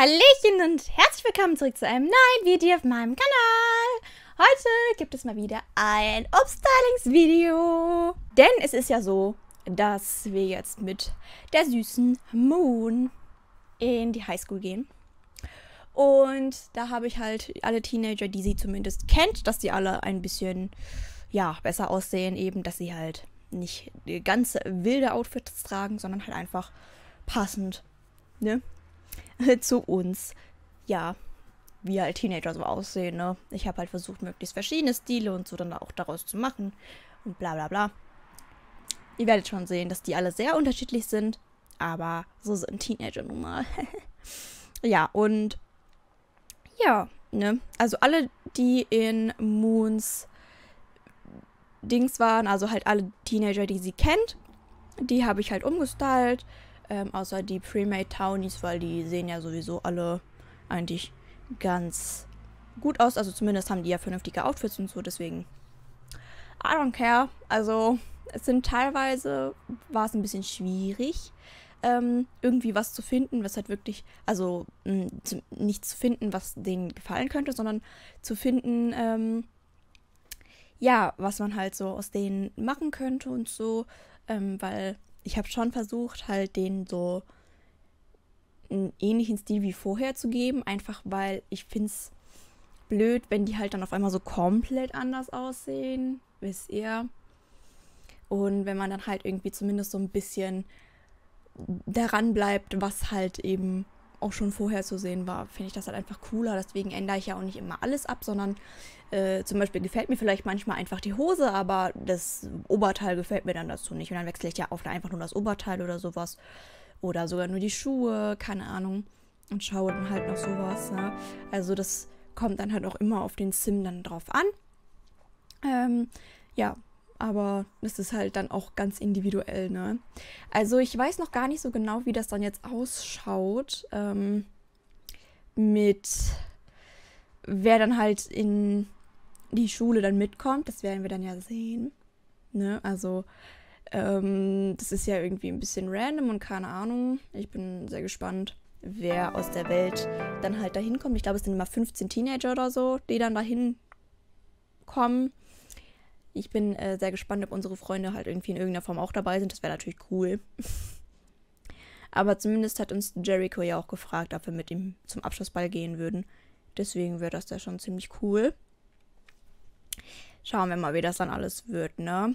Hallöchen und herzlich willkommen zurück zu einem neuen Video auf meinem Kanal. Heute gibt es mal wieder ein Upstylings-Video. Denn es ist ja so, dass wir jetzt mit der süßen Moon in die Highschool gehen. Und da habe ich halt alle Teenager, die sie zumindest kennt, dass die alle ein bisschen, ja, besser aussehen. Eben, dass sie halt nicht ganz wilde Outfits tragen, sondern halt einfach passend, ne? zu uns, ja, wie halt Teenager so aussehen, ne? Ich habe halt versucht, möglichst verschiedene Stile und so dann auch daraus zu machen und bla bla bla. Ihr werdet schon sehen, dass die alle sehr unterschiedlich sind, aber so sind Teenager nun mal. ja, und ja, ne? Also alle, die in Moons Dings waren, also halt alle Teenager, die sie kennt, die habe ich halt umgestylt ähm, außer die Premade Townies, weil die sehen ja sowieso alle eigentlich ganz gut aus. Also zumindest haben die ja vernünftige Outfits und so, deswegen. I don't care. Also es sind teilweise, war es ein bisschen schwierig, ähm, irgendwie was zu finden, was halt wirklich, also mh, mm, zu, nicht zu finden, was denen gefallen könnte, sondern zu finden, ähm, ja, was man halt so aus denen machen könnte und so, ähm, weil ich habe schon versucht, halt den so einen ähnlichen Stil wie vorher zu geben, einfach weil ich finde es blöd, wenn die halt dann auf einmal so komplett anders aussehen, wisst ihr. Und wenn man dann halt irgendwie zumindest so ein bisschen daran bleibt, was halt eben auch schon vorher zu sehen war, finde ich das halt einfach cooler. Deswegen ändere ich ja auch nicht immer alles ab, sondern äh, zum Beispiel gefällt mir vielleicht manchmal einfach die Hose, aber das Oberteil gefällt mir dann dazu nicht. Und dann wechsle ich ja oft einfach nur das Oberteil oder sowas. Oder sogar nur die Schuhe, keine Ahnung. Und schaue dann halt noch sowas. Ne? Also das kommt dann halt auch immer auf den Sim dann drauf an. Ähm, ja, aber das ist halt dann auch ganz individuell, ne? Also ich weiß noch gar nicht so genau, wie das dann jetzt ausschaut ähm, mit wer dann halt in die Schule dann mitkommt. Das werden wir dann ja sehen, ne? Also ähm, das ist ja irgendwie ein bisschen random und keine Ahnung. Ich bin sehr gespannt, wer aus der Welt dann halt dahin kommt. Ich glaube, es sind immer 15 Teenager oder so, die dann dahin kommen. Ich bin äh, sehr gespannt, ob unsere Freunde halt irgendwie in irgendeiner Form auch dabei sind. Das wäre natürlich cool. Aber zumindest hat uns Jericho ja auch gefragt, ob wir mit ihm zum Abschlussball gehen würden. Deswegen wäre das ja schon ziemlich cool. Schauen wir mal, wie das dann alles wird, ne?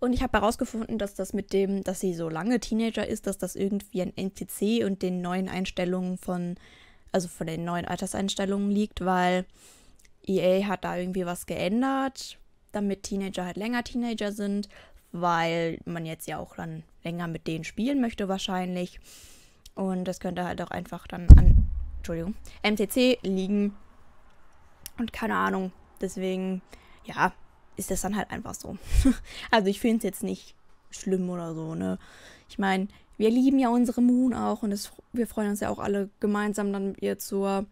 Und ich habe herausgefunden, dass das mit dem, dass sie so lange Teenager ist, dass das irgendwie an NCC und den neuen Einstellungen von, also von den neuen Alterseinstellungen liegt, weil EA hat da irgendwie was geändert, damit Teenager halt länger Teenager sind, weil man jetzt ja auch dann länger mit denen spielen möchte wahrscheinlich. Und das könnte halt auch einfach dann an, Entschuldigung, MTC liegen. Und keine Ahnung, deswegen, ja, ist das dann halt einfach so. also ich finde es jetzt nicht schlimm oder so, ne? Ich meine, wir lieben ja unsere Moon auch und das, wir freuen uns ja auch alle gemeinsam dann mit ihr zur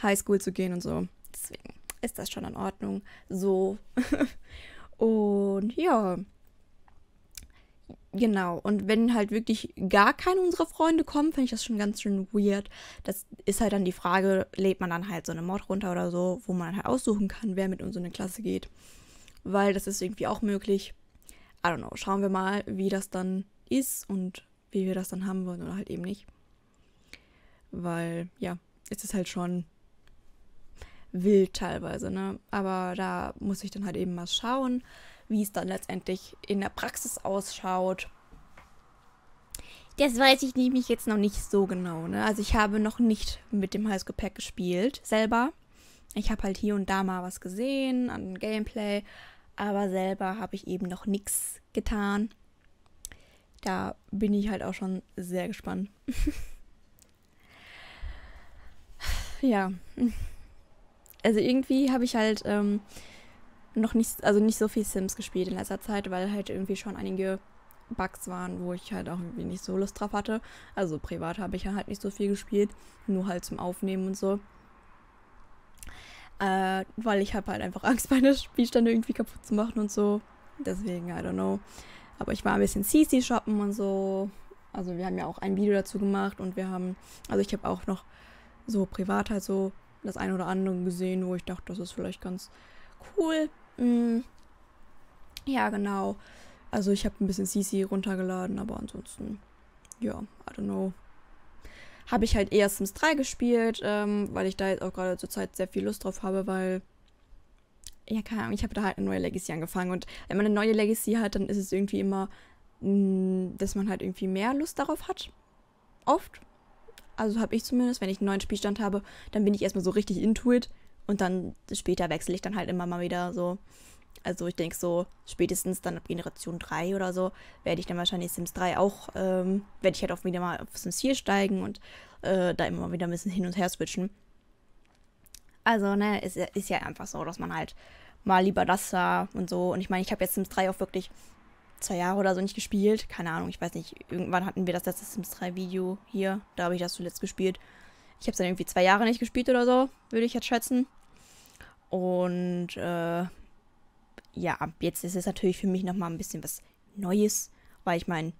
Highschool zu gehen und so. Deswegen ist das schon in Ordnung. So. und ja. Genau, und wenn halt wirklich gar keine unserer Freunde kommen, finde ich das schon ganz schön weird. Das ist halt dann die Frage, lädt man dann halt so eine Mod runter oder so, wo man halt aussuchen kann, wer mit uns in eine Klasse geht. Weil das ist irgendwie auch möglich. I don't know, schauen wir mal, wie das dann ist und wie wir das dann haben wollen oder halt eben nicht. Weil, ja, es ist halt schon wild teilweise, ne? Aber da muss ich dann halt eben mal schauen, wie es dann letztendlich in der Praxis ausschaut. Das weiß ich nämlich jetzt noch nicht so genau, ne? Also ich habe noch nicht mit dem Heißgepäck gespielt, selber. Ich habe halt hier und da mal was gesehen an Gameplay, aber selber habe ich eben noch nichts getan. Da bin ich halt auch schon sehr gespannt. ja also irgendwie habe ich halt ähm, noch nicht, also nicht so viel Sims gespielt in letzter Zeit, weil halt irgendwie schon einige Bugs waren, wo ich halt auch irgendwie nicht so Lust drauf hatte. Also privat habe ich halt nicht so viel gespielt, nur halt zum Aufnehmen und so. Äh, weil ich habe halt einfach Angst, meine Spielstände irgendwie kaputt zu machen und so. Deswegen, I don't know. Aber ich war ein bisschen CC shoppen und so. Also wir haben ja auch ein Video dazu gemacht und wir haben, also ich habe auch noch so privat halt so das ein oder andere gesehen, wo ich dachte, das ist vielleicht ganz cool. Mhm. Ja, genau. Also ich habe ein bisschen CC runtergeladen, aber ansonsten, ja, I don't know. Habe ich halt eher Sims 3 gespielt, ähm, weil ich da jetzt auch gerade zurzeit sehr viel Lust drauf habe, weil ja, keine Ahnung, ich habe da halt eine neue Legacy angefangen. Und wenn man eine neue Legacy hat, dann ist es irgendwie immer, mh, mm, dass man halt irgendwie mehr Lust darauf hat. Oft also habe ich zumindest, wenn ich einen neuen Spielstand habe, dann bin ich erstmal so richtig into it und dann später wechsle ich dann halt immer mal wieder so. Also ich denke so, spätestens dann ab Generation 3 oder so, werde ich dann wahrscheinlich Sims 3 auch, ähm, werde ich halt auch wieder mal auf Sims 4 steigen und äh, da immer wieder ein bisschen hin und her switchen. Also, ne, ist, ist ja einfach so, dass man halt mal lieber das sah und so. Und ich meine, ich habe jetzt Sims 3 auch wirklich zwei Jahre oder so nicht gespielt. Keine Ahnung, ich weiß nicht. Irgendwann hatten wir das letzte Sims 3 Video hier. Da habe ich das zuletzt gespielt. Ich habe es dann irgendwie zwei Jahre nicht gespielt oder so, würde ich jetzt schätzen. Und äh, ja, jetzt ist es natürlich für mich nochmal ein bisschen was Neues, weil ich meine,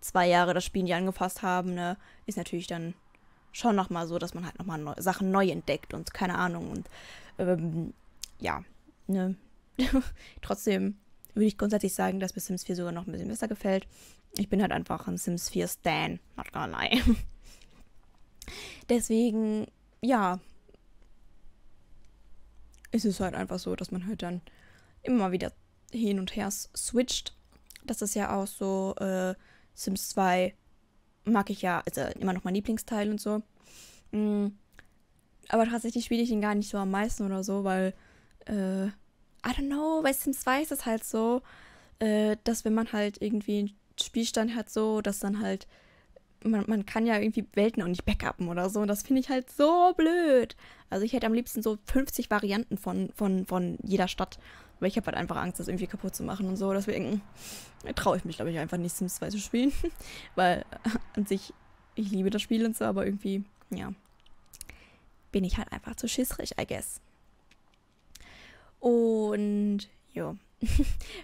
zwei Jahre das Spiel nicht angefasst haben, ne, ist natürlich dann schon nochmal so, dass man halt nochmal neu, Sachen neu entdeckt und keine Ahnung und ähm, ja, ne. Trotzdem würde ich grundsätzlich sagen, dass mir Sims 4 sogar noch ein bisschen besser gefällt. Ich bin halt einfach ein Sims 4 Stan, not gonna lie. Deswegen, ja, ist es halt einfach so, dass man halt dann immer wieder hin und her switcht. Das ist ja auch so, äh, Sims 2 mag ich ja, also immer noch mein Lieblingsteil und so. Mm, aber tatsächlich spiele ich ihn gar nicht so am meisten oder so, weil äh, I don't know, bei Sims 2 ist es halt so, äh, dass wenn man halt irgendwie einen Spielstand hat, so, dass dann halt, man, man kann ja irgendwie Welten auch nicht backuppen oder so. Und das finde ich halt so blöd. Also ich hätte am liebsten so 50 Varianten von, von, von jeder Stadt. Aber ich habe halt einfach Angst, das irgendwie kaputt zu machen und so. Deswegen traue ich mich, glaube ich, einfach nicht Sims 2 zu spielen. Weil äh, an sich, ich liebe das Spiel und so, aber irgendwie, ja, bin ich halt einfach zu schissrig, I guess. Und ja.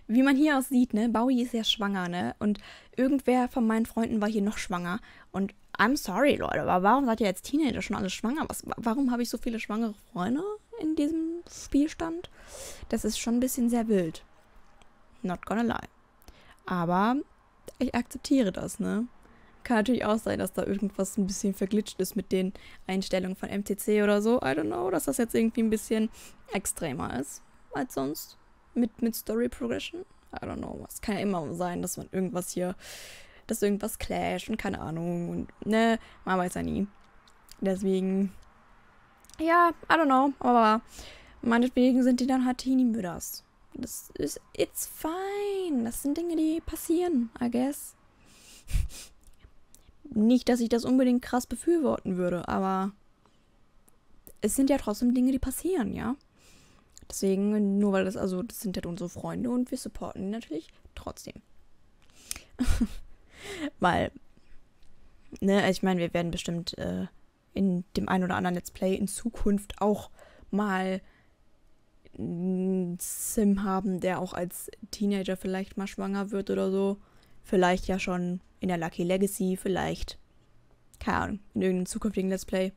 Wie man hier auch sieht, ne, Bowie ist ja schwanger, ne? Und irgendwer von meinen Freunden war hier noch schwanger. Und I'm sorry, Leute, aber warum seid ihr als Teenager schon alle schwanger? Was, warum habe ich so viele schwangere Freunde in diesem Spielstand? Das ist schon ein bisschen sehr wild. Not gonna lie. Aber ich akzeptiere das, ne? Kann natürlich auch sein, dass da irgendwas ein bisschen verglitscht ist mit den Einstellungen von MTC oder so. I don't know, dass das jetzt irgendwie ein bisschen extremer ist als sonst. Mit, mit Story Progression. I don't know. Es kann ja immer sein, dass man irgendwas hier, dass irgendwas clasht und keine Ahnung. Und ne, man weiß ja nie. Deswegen, ja, I don't know. Aber meinetwegen sind die dann halt Teenie-Mütters. Das ist, it's fine. Das sind Dinge, die passieren, I guess. Nicht, dass ich das unbedingt krass befürworten würde, aber es sind ja trotzdem Dinge, die passieren, ja? Deswegen, nur weil das, also das sind halt unsere Freunde und wir supporten ihn natürlich trotzdem. weil, ne, also ich meine, wir werden bestimmt äh, in dem einen oder anderen Let's Play in Zukunft auch mal einen Sim haben, der auch als Teenager vielleicht mal schwanger wird oder so. Vielleicht ja schon in der Lucky Legacy, vielleicht, keine Ahnung, in irgendeinem zukünftigen Let's Play.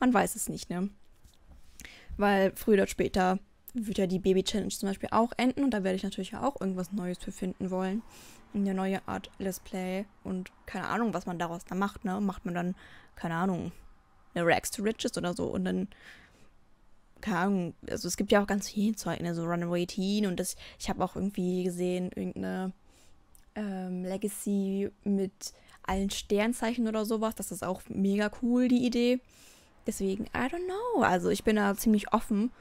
Man weiß es nicht, ne? weil früher oder später wird ja die Baby-Challenge zum Beispiel auch enden und da werde ich natürlich auch irgendwas Neues für finden wollen. Eine neue Art Let's Play und keine Ahnung, was man daraus dann macht, ne? Macht man dann, keine Ahnung, eine Rags to Riches oder so und dann keine Ahnung, also es gibt ja auch ganz viel Zeug, ne? So Runaway Teen und das, ich habe auch irgendwie gesehen, irgendeine ähm, Legacy mit allen Sternzeichen oder sowas. Das ist auch mega cool, die Idee. Deswegen, I don't know. Also ich bin da ziemlich offen.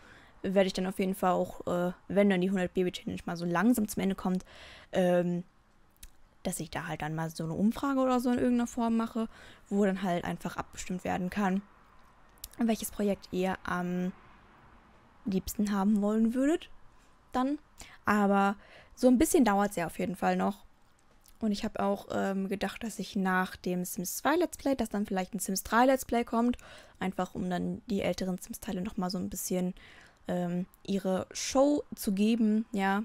Werde ich dann auf jeden Fall auch, äh, wenn dann die 100 Baby Challenge mal so langsam zum Ende kommt, ähm, dass ich da halt dann mal so eine Umfrage oder so in irgendeiner Form mache, wo dann halt einfach abgestimmt werden kann, welches Projekt ihr am liebsten haben wollen würdet. Dann. Aber so ein bisschen dauert es ja auf jeden Fall noch. Und ich habe auch ähm, gedacht, dass ich nach dem Sims 2 Let's Play, dass dann vielleicht ein Sims 3 Let's Play kommt. Einfach um dann die älteren Sims-Teile nochmal so ein bisschen ähm, ihre Show zu geben, ja.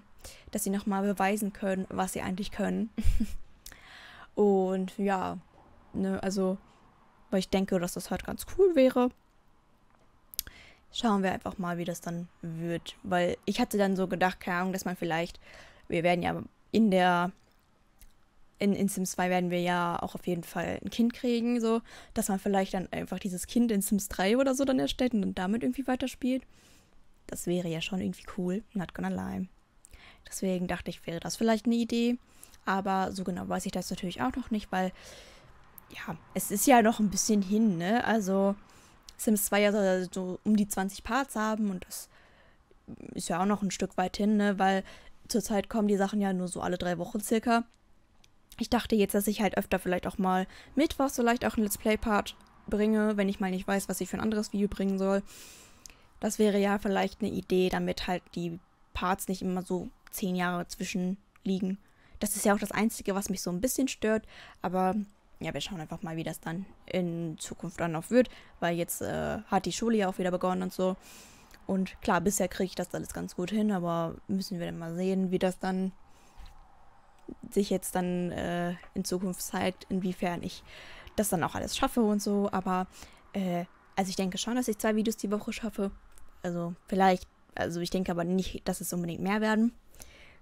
Dass sie nochmal beweisen können, was sie eigentlich können. Und ja, ne, also, weil ich denke, dass das halt ganz cool wäre. Schauen wir einfach mal, wie das dann wird. Weil ich hatte dann so gedacht, keine Ahnung, dass man vielleicht, wir werden ja in der in, in Sims 2 werden wir ja auch auf jeden Fall ein Kind kriegen, so, dass man vielleicht dann einfach dieses Kind in Sims 3 oder so dann erstellt und damit irgendwie weiterspielt. Das wäre ja schon irgendwie cool, not gonna lie. Deswegen dachte ich, wäre das vielleicht eine Idee. Aber so genau weiß ich das natürlich auch noch nicht, weil, ja, es ist ja noch ein bisschen hin, ne? Also, Sims 2 ja soll so um die 20 Parts haben und das ist ja auch noch ein Stück weit hin, ne? Weil zurzeit kommen die Sachen ja nur so alle drei Wochen circa ich dachte jetzt, dass ich halt öfter vielleicht auch mal mittwochs vielleicht auch ein Let's Play-Part bringe, wenn ich mal nicht weiß, was ich für ein anderes Video bringen soll. Das wäre ja vielleicht eine Idee, damit halt die Parts nicht immer so zehn Jahre zwischen liegen. Das ist ja auch das Einzige, was mich so ein bisschen stört. Aber ja, wir schauen einfach mal, wie das dann in Zukunft dann auch wird. Weil jetzt äh, hat die Schule ja auch wieder begonnen und so. Und klar, bisher kriege ich das alles ganz gut hin, aber müssen wir dann mal sehen, wie das dann sich jetzt dann äh, in Zukunft zeigt, inwiefern ich das dann auch alles schaffe und so. Aber äh, also ich denke schon, dass ich zwei Videos die Woche schaffe. Also vielleicht, also ich denke aber nicht, dass es unbedingt mehr werden.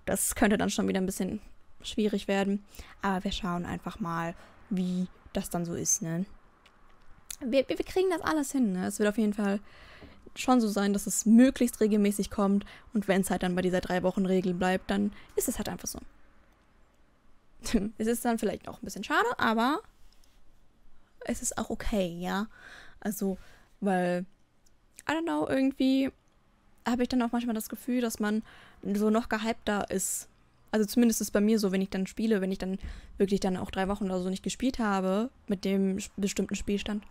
Das könnte dann schon wieder ein bisschen schwierig werden. Aber wir schauen einfach mal, wie das dann so ist, ne? Wir, wir, wir kriegen das alles hin, ne? Es wird auf jeden Fall schon so sein, dass es möglichst regelmäßig kommt. Und wenn es halt dann bei dieser drei Wochen Regel bleibt, dann ist es halt einfach so. es ist dann vielleicht auch ein bisschen schade, aber es ist auch okay, ja. Also, weil, I don't know, irgendwie habe ich dann auch manchmal das Gefühl, dass man so noch gehypter ist. Also zumindest ist es bei mir so, wenn ich dann spiele, wenn ich dann wirklich dann auch drei Wochen oder so nicht gespielt habe mit dem bestimmten Spielstand,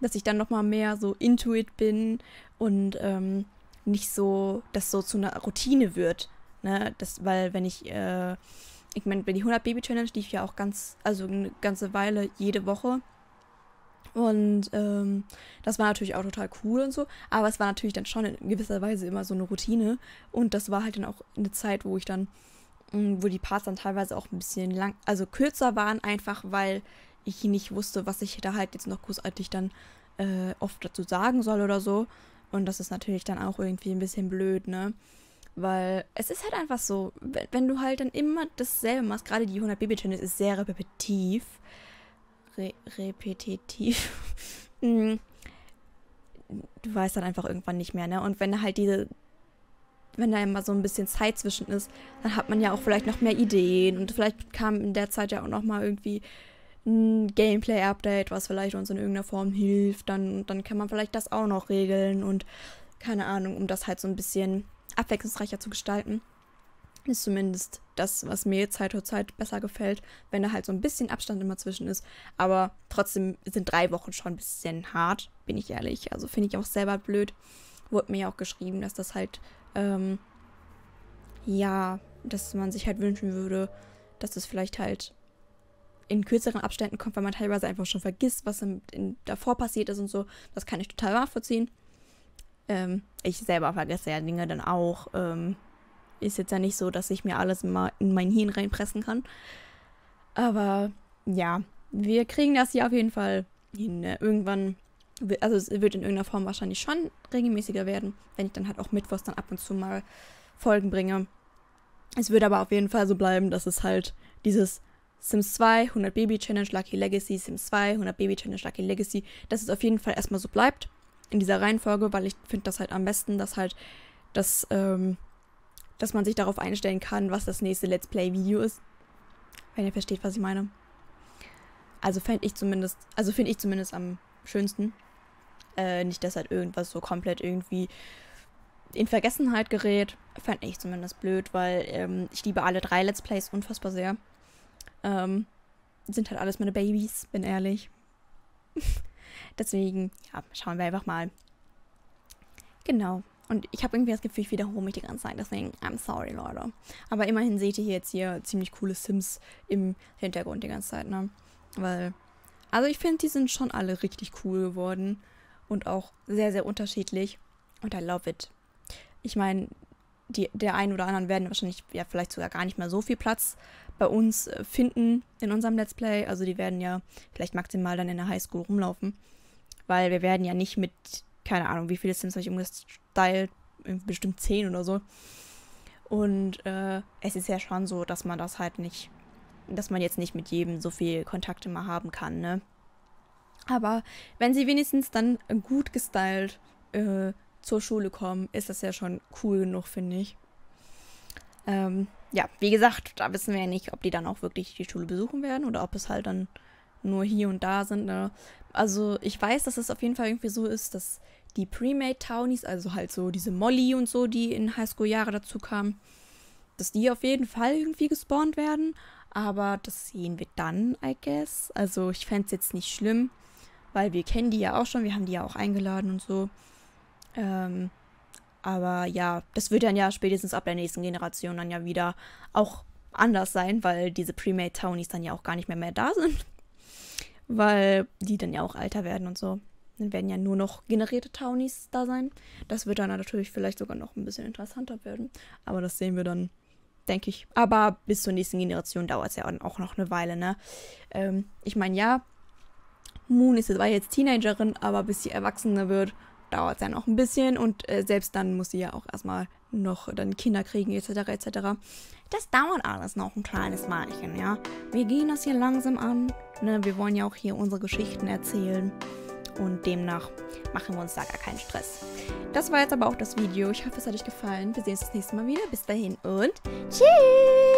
dass ich dann nochmal mehr so intuit bin und ähm, nicht so, dass so zu einer Routine wird. Ne? Das, weil wenn ich äh, ich meine, bei die 100 Baby Challenge lief ja auch ganz, also eine ganze Weile jede Woche. Und ähm, das war natürlich auch total cool und so. Aber es war natürlich dann schon in gewisser Weise immer so eine Routine. Und das war halt dann auch eine Zeit, wo ich dann, hm, wo die Parts dann teilweise auch ein bisschen lang, also kürzer waren, einfach weil ich nicht wusste, was ich da halt jetzt noch großartig dann äh, oft dazu sagen soll oder so. Und das ist natürlich dann auch irgendwie ein bisschen blöd, ne? Weil es ist halt einfach so, wenn du halt dann immer dasselbe machst, gerade die 100 Baby Challenge ist sehr repetitiv. Re repetitiv. Mm. du weißt dann einfach irgendwann nicht mehr, ne? Und wenn halt diese wenn da immer so ein bisschen Zeit zwischen ist, dann hat man ja auch vielleicht noch mehr Ideen und vielleicht kam in der Zeit ja auch noch mal irgendwie ein Gameplay-Update, was vielleicht uns in irgendeiner Form hilft, dann, dann kann man vielleicht das auch noch regeln und keine Ahnung, um das halt so ein bisschen abwechslungsreicher zu gestalten. Ist zumindest das, was mir Zeit für Zeit besser gefällt, wenn da halt so ein bisschen Abstand immer zwischen ist. Aber trotzdem sind drei Wochen schon ein bisschen hart, bin ich ehrlich. Also finde ich auch selber blöd. Wurde mir ja auch geschrieben, dass das halt, ähm, ja, dass man sich halt wünschen würde, dass das vielleicht halt in kürzeren Abständen kommt, weil man teilweise einfach schon vergisst, was in, in, davor passiert ist und so. Das kann ich total nachvollziehen. Ähm, ich selber vergesse ja Dinge dann auch. Ähm, ist jetzt ja nicht so, dass ich mir alles mal in mein Hirn reinpressen kann. Aber ja, wir kriegen das hier auf jeden Fall hin. Ne? Irgendwann, also es wird in irgendeiner Form wahrscheinlich schon regelmäßiger werden, wenn ich dann halt auch Mittwochs dann ab und zu mal Folgen bringe. Es wird aber auf jeden Fall so bleiben, dass es halt dieses Sims 2, 100 Baby Challenge, Lucky Legacy, Sims 2, 100 Baby Challenge, Lucky Legacy, dass es auf jeden Fall erstmal so bleibt in dieser Reihenfolge, weil ich finde das halt am besten, dass halt das, ähm, dass man sich darauf einstellen kann, was das nächste Let's Play-Video ist. Wenn ihr versteht, was ich meine. Also fände ich zumindest, also finde ich zumindest am schönsten. Äh, nicht, dass halt irgendwas so komplett irgendwie in Vergessenheit gerät. Fand ich zumindest blöd, weil ähm, ich liebe alle drei Let's Plays unfassbar sehr. Ähm, sind halt alles meine Babys, bin ehrlich. Deswegen, ja, schauen wir einfach mal. Genau. Und ich habe irgendwie das Gefühl, ich wiederhole mich die ganze Zeit. Deswegen, I'm sorry, Leute. Aber immerhin seht ihr jetzt hier ziemlich coole Sims im Hintergrund die ganze Zeit, ne? Weil, also ich finde, die sind schon alle richtig cool geworden. Und auch sehr, sehr unterschiedlich. Und I love it. Ich meine, die, der einen oder anderen werden wahrscheinlich ja vielleicht sogar gar nicht mehr so viel Platz bei uns äh, finden in unserem Let's Play. Also die werden ja vielleicht maximal dann in der Highschool rumlaufen. Weil wir werden ja nicht mit, keine Ahnung, wie viele Sims habe ich umgestylt, bestimmt 10 oder so. Und äh, es ist ja schon so, dass man das halt nicht, dass man jetzt nicht mit jedem so viel Kontakte mal haben kann, ne? Aber wenn sie wenigstens dann gut gestylt äh, zur Schule kommen, ist das ja schon cool genug, finde ich. Ähm, ja, wie gesagt, da wissen wir ja nicht, ob die dann auch wirklich die Schule besuchen werden oder ob es halt dann nur hier und da sind. Ne? Also ich weiß, dass es auf jeden Fall irgendwie so ist, dass die Pre-Made-Townies, also halt so diese Molly und so, die in Highschool-Jahre dazu kamen, dass die auf jeden Fall irgendwie gespawnt werden. Aber das sehen wir dann, I guess. Also ich fände es jetzt nicht schlimm, weil wir kennen die ja auch schon, wir haben die ja auch eingeladen und so. Ähm, aber ja, das wird dann ja spätestens ab der nächsten Generation dann ja wieder auch anders sein, weil diese Premade Townies dann ja auch gar nicht mehr mehr da sind. Weil die dann ja auch älter werden und so. Dann werden ja nur noch generierte Townies da sein. Das wird dann natürlich vielleicht sogar noch ein bisschen interessanter werden. Aber das sehen wir dann, denke ich. Aber bis zur nächsten Generation dauert es ja auch noch eine Weile, ne? Ähm, ich meine, ja, Moon ist, war jetzt Teenagerin, aber bis sie Erwachsene wird, dauert es ja noch ein bisschen und äh, selbst dann muss sie ja auch erstmal noch dann Kinder kriegen etc. etc. Das dauert alles noch ein kleines Malchen, ja. Wir gehen das hier langsam an. Ne? Wir wollen ja auch hier unsere Geschichten erzählen und demnach machen wir uns da gar keinen Stress. Das war jetzt aber auch das Video. Ich hoffe, es hat euch gefallen. Wir sehen uns das nächste Mal wieder. Bis dahin und tschüss!